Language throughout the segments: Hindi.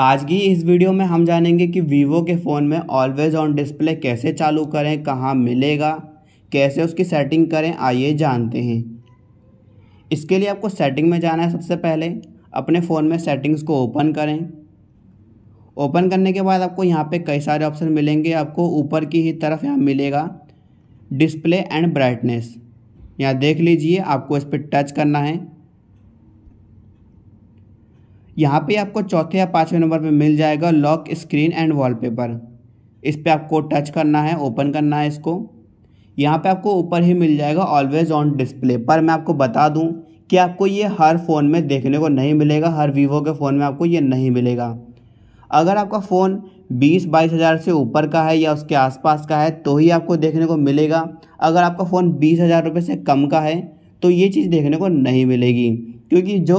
आज की इस वीडियो में हम जानेंगे कि वीवो के फ़ोन में ऑलवेज़ ऑन डिस्प्ले कैसे चालू करें कहाँ मिलेगा कैसे उसकी सेटिंग करें आइए जानते हैं इसके लिए आपको सेटिंग में जाना है सबसे पहले अपने फ़ोन में सेटिंग्स को ओपन करें ओपन करने के बाद आपको यहाँ पे कई सारे ऑप्शन मिलेंगे आपको ऊपर की ही तरफ यहाँ मिलेगा डिस्प्ले एंड ब्राइटनेस यहाँ देख लीजिए आपको इस पर टच करना है यहाँ पे आपको चौथे या पाँचवें नंबर पे मिल जाएगा लॉक स्क्रीन एंड वॉलपेपर इस पर आपको टच करना है ओपन करना है इसको यहाँ पे आपको ऊपर ही मिल जाएगा ऑलवेज़ ऑन डिस्प्ले पर मैं आपको बता दूँ कि आपको ये हर फ़ोन में देखने को नहीं मिलेगा हर वीवो के फ़ोन में आपको ये नहीं मिलेगा अगर आपका फ़ोन बीस बाईस हज़ार से ऊपर का है या उसके आसपास का है तो ही आपको देखने को मिलेगा अगर आपका फ़ोन बीस हज़ार रुपये से कम का है तो ये चीज़ देखने को नहीं मिलेगी क्योंकि जो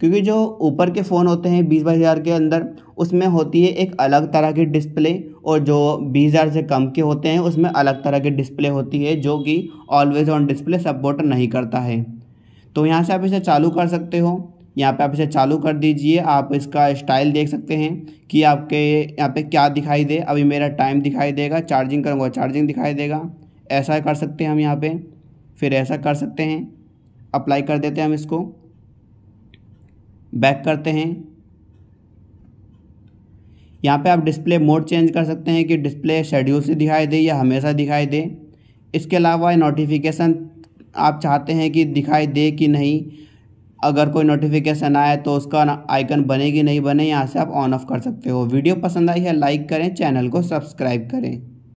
क्योंकि जो ऊपर के फ़ोन होते हैं बीस बाईस हज़ार के अंदर उसमें होती है एक अलग तरह की डिस्प्ले और जो बीस हज़ार से कम के होते हैं उसमें अलग तरह की डिस्प्ले होती है जो कि ऑलवेज़ ऑन डिस्प्ले सपोर्ट नहीं करता है तो यहाँ से आप इसे चालू कर सकते हो यहाँ पे आप इसे चालू कर दीजिए आप इसका स्टाइल देख सकते हैं कि आपके यहाँ पे क्या दिखाई दे अभी मेरा टाइम दिखाई देगा चार्जिंग करूँगा चार्जिंग दिखाई देगा ऐसा कर सकते हैं हम यहाँ पे फिर ऐसा कर सकते हैं अप्लाई कर देते हैं हम इसको बैक करते हैं यहाँ पे आप डिस्प्ले मोड चेंज कर सकते हैं कि डिस्प्ले शेड्यूल से दिखाई दे या हमेशा दिखाई दे इसके अलावा नोटिफिकेशन आप चाहते हैं कि दिखाई दे कि नहीं अगर कोई नोटिफिकेशन आए तो उसका आइकन बने कि नहीं बने यहाँ से आप ऑन ऑफ कर सकते हो वीडियो पसंद आई है लाइक करें चैनल को सब्सक्राइब करें